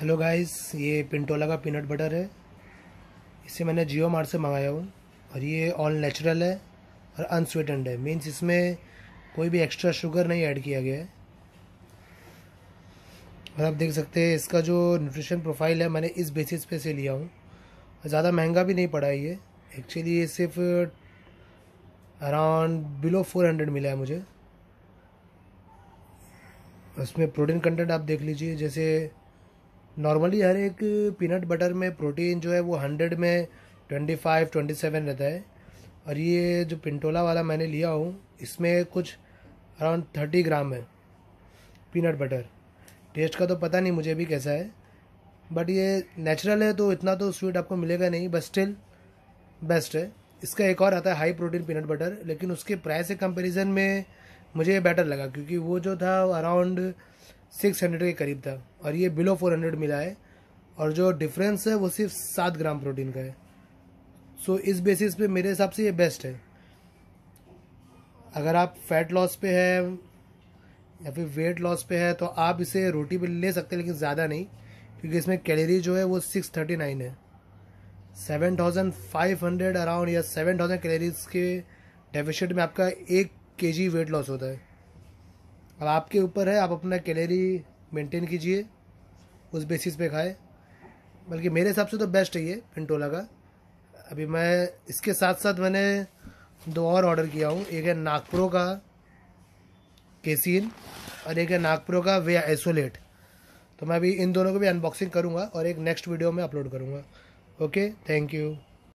hello guys ये पिंटोला का peanut butter है इसे मैंने जियो मार्ट से मंगाया हूँ और ये ऑल नेचुरल है और अनस्वीटेंड है मीन्स इसमें कोई भी एक्स्ट्रा शुगर नहीं ऐड किया गया है और आप देख सकते हैं इसका जो न्यूट्रिशन प्रोफाइल है मैंने इस बेसिस पे से लिया हूँ ज़्यादा महंगा भी नहीं पड़ा ये एक्चुअली ये सिर्फ अराउंड बिलो फोर हंड्रेड मिला है मुझे उसमें प्रोटीन कंटेंट आप देख लीजिए जैसे नॉर्मली हर एक पीनट बटर में प्रोटीन जो है वो हंड्रेड में ट्वेंटी फाइव ट्वेंटी सेवन रहता है और ये जो पिंटोला वाला मैंने लिया हूँ इसमें कुछ अराउंड थर्टी ग्राम है पीनट बटर टेस्ट का तो पता नहीं मुझे भी कैसा है बट ये नेचुरल है तो इतना तो स्वीट आपको मिलेगा नहीं बट स्टिल बेस्ट है इसका एक और आता है हाई प्रोटीन पीनट बटर लेकिन उसके प्राइस के कंपेरिजन में मुझे ये बेटर लगा क्योंकि वो जो था अराउंड सिक्स हंड्रेड के करीब था और ये बिलो फोर हंड्रेड मिला है और जो डिफरेंस है वो सिर्फ सात ग्राम प्रोटीन का है सो so, इस बेसिस पे मेरे हिसाब से ये बेस्ट है अगर आप फैट लॉस पे है या फिर वेट लॉस पे है तो आप इसे रोटी पे ले सकते हैं लेकिन ज़्यादा नहीं क्योंकि इसमें कैलोरी जो है वो सिक्स थर्टी नाइन है seven thousand five hundred around या सेवन थाउजेंड कैलोरीज के डेफिशिट में आपका एक के जी वेट लॉस होता है अब आपके ऊपर है आप अपना कैलोरी मेंटेन कीजिए उस बेसिस पे खाएं बल्कि मेरे हिसाब से तो बेस्ट है ये पिंटोला का अभी मैं इसके साथ साथ मैंने दो और ऑर्डर किया हूँ एक है नागपुरों का केसिन और एक है नागपुरों का वे आइसोलेट तो मैं अभी इन दोनों को भी अनबॉक्सिंग करूँगा और एक नेक्स्ट वीडियो में अपलोड करूँगा ओके थैंक यू